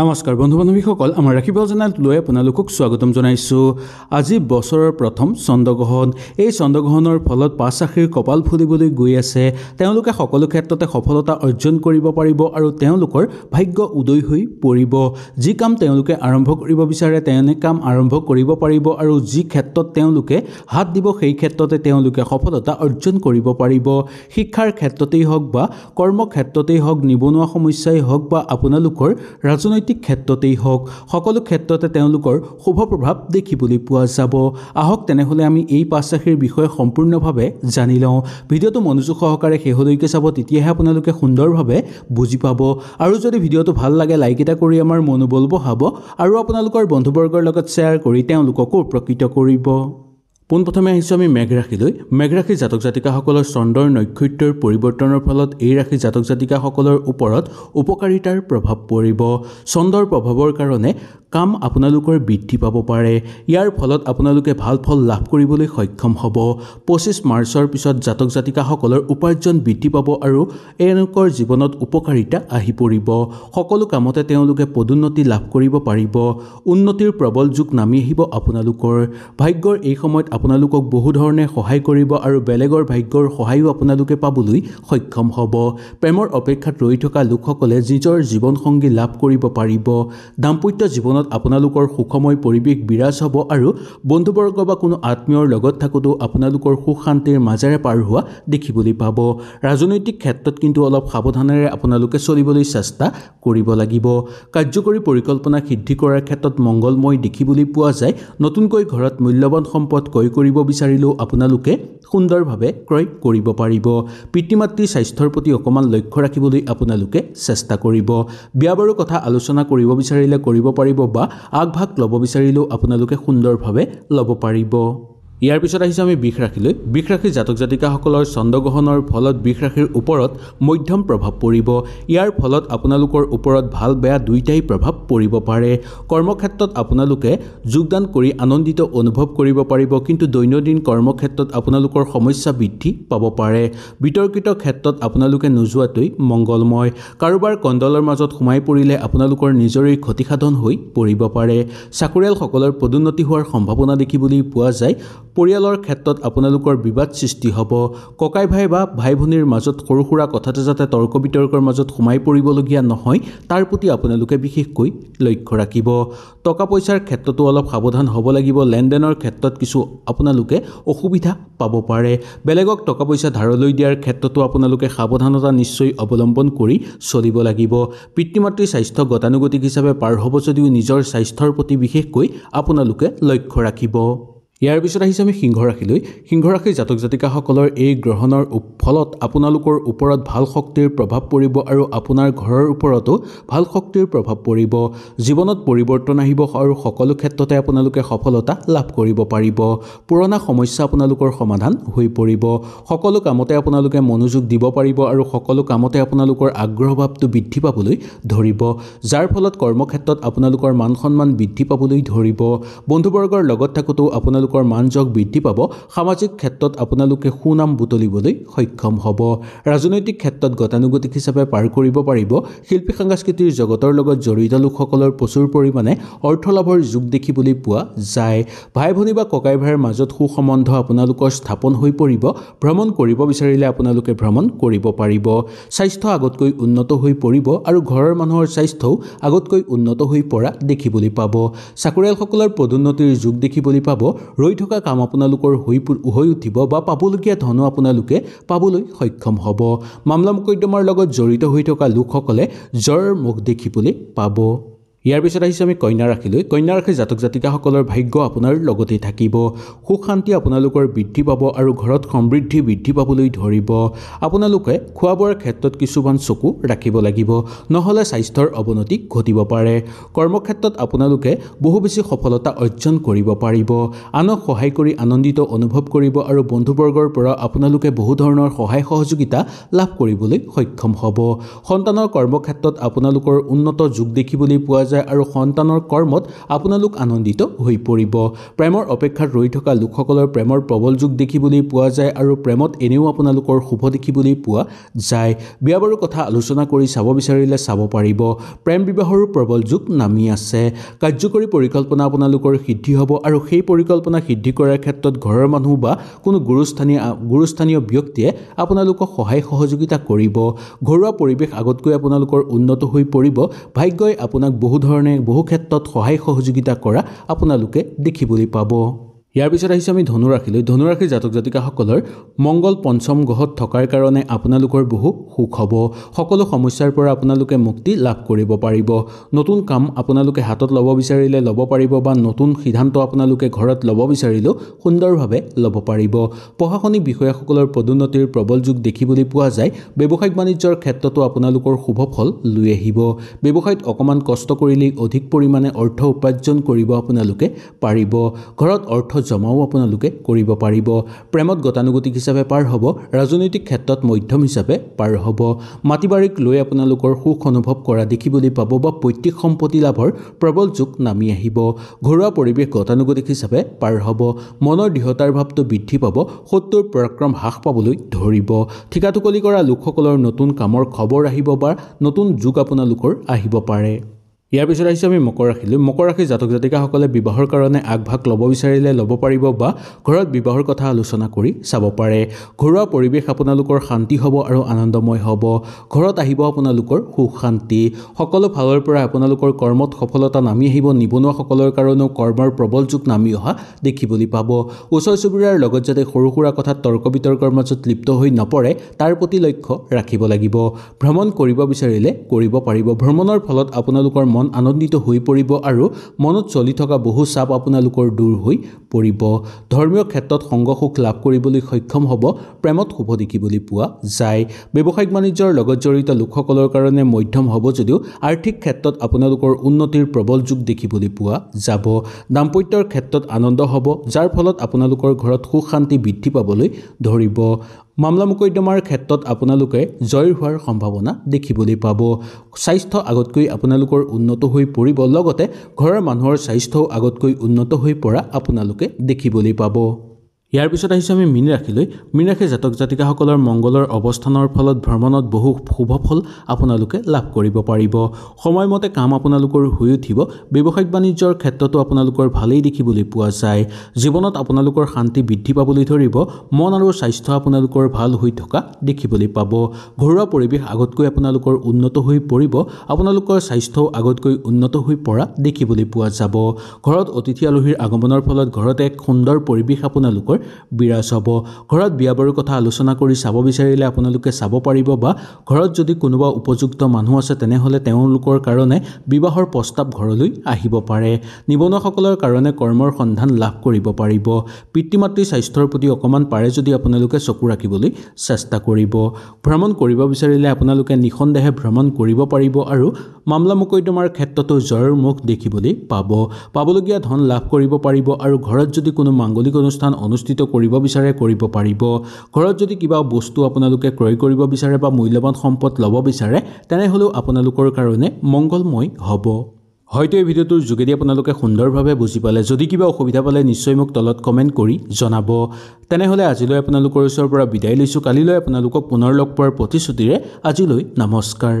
নমস্কাৰ বন্ধু বান্ধৱীসকল আমাৰ ৰাখিবল লৈ আপোনালোকক স্বাগতম জনাইছোঁ আজি বছৰৰ প্ৰথম চন্দ্ৰগ্ৰহণ এই চন্দ্ৰগ্ৰহণৰ ফলত পাঁচ আশীৰ কপাল ফুলিবলৈ গৈ আছে তেওঁলোকে সকলো ক্ষেত্ৰতে সফলতা অৰ্জন কৰিব পাৰিব আৰু তেওঁলোকৰ ভাগ্য উদয় হৈ পৰিব যি কাম তেওঁলোকে আৰম্ভ কৰিব বিচাৰে তেনে কাম আৰম্ভ কৰিব পাৰিব আৰু যি ক্ষেত্ৰত তেওঁলোকে হাত দিব সেই ক্ষেত্ৰতে তেওঁলোকে সফলতা অৰ্জন কৰিব পাৰিব শিক্ষাৰ ক্ষেত্ৰতেই হওক বা কৰ্মক্ষেত্ৰতেই হওক নিবনুৱা সমস্যাই হওক বা আপোনালোকৰ ৰাজনৈতিক ৰাজনৈতিক ক্ষেত্ৰতেই হওক সকলো ক্ষেত্ৰতে তেওঁলোকৰ শুভ প্ৰভাৱ দেখিবলৈ পোৱা যাব আহক তেনেহ'লে আমি এই পাঁচ ৰাশিৰ বিষয়ে সম্পূৰ্ণভাৱে জানি লওঁ ভিডিঅ'টো মনোযোগ সহকাৰে শেহলৈকে চাব তেতিয়াহে আপোনালোকে সুন্দৰভাৱে বুজি পাব আৰু যদি ভিডিঅ'টো ভাল লাগে লাইক এটা কৰি আমাৰ মনোবল বঢ়াব আৰু আপোনালোকৰ বন্ধুবৰ্গৰ লগত শ্বেয়াৰ কৰি তেওঁলোককো উপকৃত কৰিব পোনপ্ৰথমে আহিছোঁ আমি মেঘ ৰাশিলৈ মেঘ ৰাশি জাতক জাতিকাসকলৰ চন্দ্ৰৰ নক্ষত্ৰৰ পৰিৱৰ্তনৰ ফলত এই ৰাশি জাতক জাতিকাসকলৰ ওপৰত উপকাৰিতাৰ প্ৰভাৱ পৰিব চন্দ্ৰৰ প্ৰভাৱৰ কাৰণে কাম আপোনালোকৰ বৃদ্ধি পাব পাৰে ইয়াৰ ফলত আপোনালোকে ভাল ফল লাভ কৰিবলৈ সক্ষম হ'ব পঁচিছ মাৰ্চৰ পিছত জাতক জাতিকাসকলৰ উপাৰ্জন বৃদ্ধি পাব আৰু এওঁলোকৰ জীৱনত উপকাৰিতা আহি পৰিব সকলো কামতে তেওঁলোকে পদোন্নতি লাভ কৰিব পাৰিব উন্নতিৰ প্ৰবল যুগ নামি আহিব আপোনালোকৰ ভাগ্যৰ এই সময়ত আপোনালোকক বহু ধৰণে সহায় কৰিব আৰু বেলেগৰ ভাগ্যৰ সহায়ো আপোনালোকে পাবলৈ সক্ষম হ'ব প্ৰেমৰ অপেক্ষাত ৰৈ থকা লোকসকলে নিজৰ জীৱনসংগী লাভ কৰিব পাৰিব দাম্পত্য জীৱনত আপোনালোকৰ সুখময় পৰিৱেশ বিৰাজ হ'ব আৰু বন্ধুবৰ্গ বা কোনো আত্মীয়ৰ লগত থাকোঁতেও আপোনালোকৰ সুখ শান্তিৰ মাজেৰে পাৰ হোৱা দেখিবলৈ পাব ৰাজনৈতিক ক্ষেত্ৰত কিন্তু অলপ সাৱধানেৰে আপোনালোকে চলিবলৈ চেষ্টা কৰিব লাগিব কাৰ্যকৰী পৰিকল্পনা সিদ্ধি কৰাৰ ক্ষেত্ৰত মংগলময় দেখিবলৈ পোৱা যায় নতুনকৈ ঘৰত মূল্যৱান সম্পদ কৰি ক্ৰয় কৰিব বিচাৰিলেও আপোনালোকে সুন্দৰভাৱে ক্ৰয় কৰিব পাৰিব পিতৃ মাতৃ স্বাস্থ্যৰ প্ৰতি অকণমান লক্ষ্য ৰাখিবলৈ আপোনালোকে চেষ্টা কৰিব বিয়া বাৰু কথা আলোচনা কৰিব বিচাৰিলে কৰিব পাৰিব বা আগভাগ ল'ব বিচাৰিলেও আপোনালোকে সুন্দৰভাৱে ল'ব পাৰিব ইয়াৰ পিছত আহিছোঁ আমি বিষ ৰাশিলৈ বিষ ৰাশিৰ জাতক জাতিকাসকলৰ চন্দ্ৰগ্ৰহণৰ ফলত বিষ ৰাশিৰ ওপৰত মধ্যম প্ৰভাৱ পৰিব ইয়াৰ ফলত আপোনালোকৰ ওপৰত ভাল বেয়া দুয়োটাই প্ৰভাৱ পৰিব পাৰে কৰ্মক্ষেত্ৰত আপোনালোকে যোগদান কৰি আনন্দিত অনুভৱ কৰিব পাৰিব কিন্তু দৈনন্দিন কৰ্মক্ষেত্ৰত আপোনালোকৰ সমস্যা বৃদ্ধি পাব পাৰে বিতৰ্কিত ক্ষেত্ৰত আপোনালোকে নোযোৱাটোৱেই মংগলময় কাৰোবাৰ কণ্ডলৰ মাজত সোমাই পৰিলে আপোনালোকৰ নিজৰেই ক্ষতিসাধন হৈ পৰিব পাৰে চাকৰিয়ালসকলৰ পদোন্নতি হোৱাৰ সম্ভাৱনা দেখিবলৈ পোৱা যায় পৰিয়ালৰ ক্ষেত্ৰত আপোনালোকৰ বিবাদ সৃষ্টি হ'ব ককাই ভাই বা ভাই ভনীৰ মাজত সৰু সুৰা কথাতে যাতে তৰ্ক বিতৰ্কৰ মাজত সোমাই পৰিবলগীয়া নহয় তাৰ প্ৰতি আপোনালোকে বিশেষকৈ লক্ষ্য ৰাখিব টকা পইচাৰ ক্ষেত্ৰতো অলপ সাৱধান হ'ব লাগিব লেনদেনৰ ক্ষেত্ৰত কিছু আপোনালোকে অসুবিধা পাব পাৰে বেলেগক টকা পইচা ধাৰলৈ দিয়াৰ ক্ষেত্ৰতো আপোনালোকে সাৱধানতা নিশ্চয় অৱলম্বন কৰি চলিব লাগিব পিতৃ মাতৃৰ স্বাস্থ্য গতানুগতিক হিচাপে পাৰ হ'ব যদিও নিজৰ স্বাস্থ্যৰ প্ৰতি বিশেষকৈ আপোনালোকে লক্ষ্য ৰাখিব ইয়াৰ পিছত আহিছে আমি সিংহ ৰাশিলৈ সিংহ ৰাশিৰ জাতক জাতিকাসকলৰ এই গ্ৰহণৰ ফলত আপোনালোকৰ ওপৰত ভাল শক্তিৰ প্ৰভাৱ পৰিব আৰু আপোনাৰ ঘৰৰ ওপৰতো ভাল শক্তিৰ প্ৰভাৱ পৰিব জীৱনত পৰিৱৰ্তন আহিব আৰু সকলো ক্ষেত্ৰতে আপোনালোকে সফলতা লাভ কৰিব পাৰিব পুৰণা সমস্যা আপোনালোকৰ সমাধান হৈ পৰিব সকলো কামতে আপোনালোকে মনোযোগ দিব পাৰিব আৰু সকলো কামতে আপোনালোকৰ আগ্ৰহ ভাৱটো বৃদ্ধি পাবলৈ ধৰিব যাৰ ফলত কৰ্মক্ষেত্ৰত আপোনালোকৰ মান সন্মান বৃদ্ধি পাবলৈ ধৰিব বন্ধুবৰ্গৰ লগত থাকোঁতেও আপোনালোক তেওঁলোকৰ মান যোগ বৃদ্ধি পাব সামাজিক ক্ষেত্ৰত আপোনালোকে সুনাম বুটলিবলৈ সক্ষম হ'ব ৰাজনৈতিক ক্ষেত্ৰত গতানুগতিক হিচাপে পাৰ কৰিব পাৰিব শিল্পী সাংস্কৃতিৰ জগতৰ লগত জড়িত লোকসকলৰ প্ৰচুৰ পৰিমাণে অৰ্থলাভৰ যোগ দেখি বুলি পোৱা যায় ভাই ভনী বা ককাই ভাইৰ মাজত সু সম্বন্ধ আপোনালোকৰ স্থাপন হৈ পৰিব ভ্ৰমণ কৰিব বিচাৰিলে আপোনালোকে ভ্ৰমণ কৰিব পাৰিব স্বাস্থ্য আগতকৈ উন্নত হৈ পৰিব আৰু ঘৰৰ মানুহৰ স্বাস্থ্যও আগতকৈ উন্নত হৈ পৰা দেখিবলৈ পাব চাকৰিয়ালসকলৰ পদোন্নতিৰ যোগ দেখিবলৈ পাব ৰৈ থকা কাম আপোনালোকৰ হৈ হৈ উঠিব বা পাবলগীয়া ধনো আপোনালোকে পাবলৈ সক্ষম হ'ব মামলা মোকৰ্দমাৰ লগত জড়িত হৈ থকা লোকসকলে জ্বৰৰ মুখ দেখিবলৈ পাব ইয়াৰ পিছত আহিছোঁ আমি কন্যা ৰাশিলৈ কন্যা ৰাশি জাতক জাতিকাসকলৰ ভাগ্য আপোনাৰ লগতেই থাকিব সুখ শান্তি আপোনালোকৰ বৃদ্ধি পাব আৰু ঘৰত সমৃদ্ধি বৃদ্ধি পাবলৈ ধৰিব আপোনালোকে খোৱা বোৱাৰ ক্ষেত্ৰত কিছুমান চকু ৰাখিব লাগিব নহ'লে স্বাস্থ্যৰ অৱনতি ঘটিব পাৰে কৰ্মক্ষেত্ৰত আপোনালোকে বহু বেছি সফলতা অৰ্জন কৰিব পাৰিব আনক সহায় কৰি আনন্দিত অনুভৱ কৰিব আৰু বন্ধুবৰ্গৰ পৰা আপোনালোকে বহু ধৰণৰ সহায় সহযোগিতা লাভ কৰিবলৈ সক্ষম হ'ব সন্তানৰ কৰ্মক্ষেত্ৰত আপোনালোকৰ উন্নত যোগ দেখিবলৈ পোৱা যায় যায় আৰু সন্তানৰ কৰ্মত আপোনালোক আনন্দিত হৈ পৰিব প্ৰেমৰ অপেক্ষাত ৰৈ থকা লোকসকলৰ প্ৰেমৰ প্ৰবল যুগ দেখিবলৈ পোৱা যায় আৰু প্ৰেমত এনেও আপোনালোকৰ শুভ দেখিবলৈ পোৱা যায় বিয়া বাৰু কথা আলোচনা কৰি চাব বিচাৰিলে চাব পাৰিব প্ৰেম বিবাহৰো প্ৰবল যুগ নামি আছে কাৰ্যকৰী পৰিকল্পনা আপোনালোকৰ সিদ্ধি হ'ব আৰু সেই পৰিকল্পনা সিদ্ধি কৰাৰ ক্ষেত্ৰত ঘৰৰ মানুহ বা কোনো গুৰুস্থানীয় গুৰুস্থানীয় ব্যক্তিয়ে আপোনালোকক সহায় সহযোগিতা কৰিব ঘৰুৱা পৰিৱেশ আগতকৈ আপোনালোকৰ উন্নত হৈ পৰিব ভাগ্যই আপোনাক বহুত ধৰণে বহু ক্ষেত্ৰত সহায় সহযোগিতা কৰা আপোনালোকে দেখিবলৈ পাব ইয়াৰ পিছত আহিছোঁ আমি ধনুৰাশিলৈ ধনুৰাশিৰ জাতক জাতিকাসকলৰ মংগল পঞ্চম গ্ৰহত থকাৰ কাৰণে আপোনালোকৰ বহু সুখ হ'ব সকলো সমস্যাৰ পৰা আপোনালোকে মুক্তি লাভ কৰিব পাৰিব নতুন কাম আপোনালোকে হাতত ল'ব বিচাৰিলে ল'ব পাৰিব বা নতুন সিদ্ধান্ত আপোনালোকে ঘৰত ল'ব বিচাৰিলেও সুন্দৰভাৱে ল'ব পাৰিব প্ৰশাসনিক বিষয়াসকলৰ পদোন্নতিৰ প্ৰবল যুগ দেখিবলৈ পোৱা যায় ব্যৱসায়িক বাণিজ্যৰ ক্ষেত্ৰতো আপোনালোকৰ শুভ ফল লৈ আহিব ব্যৱসায়ত অকণমান কষ্ট কৰিলেই অধিক পৰিমাণে অৰ্থ উপাৰ্জন কৰিব আপোনালোকে পাৰিব ঘৰত অৰ্থ জমাও আপোনালোকে কৰিব পাৰিব প্ৰেমত গতানুগতিক হিচাপে পাৰ হ'ব ৰাজনৈতিক ক্ষেত্ৰত মধ্যম হিচাপে পাৰ হ'ব মাটি বাৰীক লৈ আপোনালোকৰ সুখ অনুভৱ কৰা দেখিবলৈ পাব বা পৈতৃক সম্পত্তি লাভৰ প্ৰবল যুগ নামি আহিব ঘৰুৱা পৰিৱেশ গতানুগতিক হিচাপে পাৰ হ'ব মনৰ দৃঢ়তাৰ ভাৱটো বৃদ্ধি পাব সত্যৰ পৰাক্ৰম হ্ৰাস পাবলৈ ধৰিব ঠিকাটুকলি কৰা লোকসকলৰ নতুন কামৰ খবৰ আহিব বা নতুন যুগ আপোনালোকৰ আহিব পাৰে ইয়াৰ পিছত আহিছোঁ আমি মকৰ ৰাশিলৈ মকৰ ৰাশি জাতক জাতিকাসকলে বিবাহৰ কাৰণে আগভাগ ল'ব বিচাৰিলে ল'ব পাৰিব বা ঘৰত বিবাহৰ কথা আলোচনা কৰি চাব পাৰে ঘৰুৱা পৰিৱেশ আপোনালোকৰ শান্তি হ'ব আৰু আনন্দময় হ'ব ঘৰত আহিব আপোনালোকৰ সুখ শান্তি সকলো ফালৰ পৰা আপোনালোকৰ কৰ্মত সফলতা নামি আহিব নিবনুৱাসকলৰ কাৰণেও কৰ্মৰ প্ৰবল যুগ নামি অহা দেখিবলৈ পাব ওচৰ চুবুৰীয়াৰ লগত যাতে সৰু সুৰা কথাত তৰ্ক বিতৰ্কৰ মাজত লিপ্ত হৈ নপৰে তাৰ প্ৰতি লক্ষ্য ৰাখিব লাগিব ভ্ৰমণ কৰিব বিচাৰিলে কৰিব পাৰিব ভ্ৰমণৰ ফলত আপোনালোকৰ মন মন আনন্দিত হৈ পৰিব আৰু মনত চলি থকা বহু চাপ আপোনালোকৰ দূৰ হৈ পৰিব ধৰ্মীয় ক্ষেত্ৰত সংগসুখ লাভ কৰিবলৈ সক্ষম হ'ব প্ৰেমত শুভ দেখিবলৈ পোৱা যায় ব্যৱসায়িক বাণিজ্যৰ লগত জড়িত লোকসকলৰ কাৰণে মধ্যম হ'ব যদিও আৰ্থিক ক্ষেত্ৰত আপোনালোকৰ উন্নতিৰ প্ৰবল যুগ দেখিবলৈ পোৱা যাব দাম্পত্যৰ ক্ষেত্ৰত আনন্দ হ'ব যাৰ ফলত আপোনালোকৰ ঘৰত সুখ শান্তি বৃদ্ধি পাবলৈ ধৰিব মামলা মোকৈদমাৰ ক্ষেত্ৰত আপোনালোকে জয় হোৱাৰ সম্ভাৱনা দেখিবলৈ পাব স্বাস্থ্য আগতকৈ আপোনালোকৰ উন্নত হৈ পৰিব লগতে ঘৰৰ মানুহৰ স্বাস্থ্যও আগতকৈ উন্নত হৈ পৰা আপোনালোকে দেখিবলৈ পাব ইয়াৰ পিছত আহিছোঁ আমি মীনৰাশিলৈ মীনৰাশিৰ জাতক জাতিকাসকলৰ মংগলৰ অৱস্থানৰ ফলত ভ্ৰমণত বহু শুভ ফল আপোনালোকে লাভ কৰিব পাৰিব সময়মতে কাম আপোনালোকৰ হৈ উঠিব ব্যৱসায়িক বাণিজ্যৰ ক্ষেত্ৰতো আপোনালোকৰ ভালেই দেখিবলৈ পোৱা যায় জীৱনত আপোনালোকৰ শান্তি বৃদ্ধি পাবলৈ ধৰিব মন আৰু স্বাস্থ্য আপোনালোকৰ ভাল হৈ থকা দেখিবলৈ পাব ঘৰুৱা পৰিৱেশ আগতকৈ আপোনালোকৰ উন্নত হৈ পৰিব আপোনালোকৰ স্বাস্থ্যও আগতকৈ উন্নত হৈ পৰা দেখিবলৈ পোৱা যাব ঘৰত অতিথি আলহীৰ আগমনৰ ফলত ঘৰত এক সুন্দৰ পৰিৱেশ আপোনালোকৰ বিৰাজ হ'ব ঘৰত বিয়া বাৰুৰ কথা আলোচনা কৰি চাব বিচাৰিলে আপোনালোকে চাব পাৰিব বা ঘৰত যদি কোনোবা উপযুক্ত মানুহ আছে তেনেহ'লে তেওঁলোকৰ কাৰণে বিবাহৰ প্ৰস্তাৱ ঘৰলৈ আহিব পাৰে নিবনুৱাসকলৰ কাৰণে কৰ্মৰ সন্ধান লাভ কৰিব পাৰিব পিতৃ মাতৃ স্বাস্থ্যৰ প্ৰতি অকণমান পাৰে যদি আপোনালোকে চকু ৰাখিবলৈ চেষ্টা কৰিব ভ্ৰমণ কৰিব বিচাৰিলে আপোনালোকে নিঃসন্দেহে ভ্ৰমণ কৰিব পাৰিব আৰু মামলা মোকৈদমাৰ ক্ষেত্ৰতো জ্বৰৰ মুখ দেখিবলৈ পাব পাবলগীয়া ধন লাভ কৰিব পাৰিব আৰু ঘৰত যদি কোনো মাংগলিক অনুষ্ঠান অনুষ্ঠিত অনুষ্ঠিত কৰিব বিচাৰে কৰিব পাৰিব ঘৰত যদি কিবা বস্তু আপোনালোকে ক্ৰয় কৰিব বিচাৰে বা মূল্যৱান সম্পদ ল'ব বিচাৰে তেনেহ'লেও আপোনালোকৰ কাৰণে মংগলময় হ'ব হয়তো এই ভিডিঅ'টোৰ যোগেদি আপোনালোকে সুন্দৰভাৱে বুজি পালে যদি কিবা অসুবিধা পালে নিশ্চয় মোক তলত কমেণ্ট কৰি জনাব তেনেহ'লে আজিলৈ আপোনালোকৰ ওচৰৰ পৰা বিদায় লৈছোঁ কালিলৈ আপোনালোকক পুনৰ লগ পোৱাৰ প্ৰতিশ্ৰুতিৰে আজিলৈ নমস্কাৰ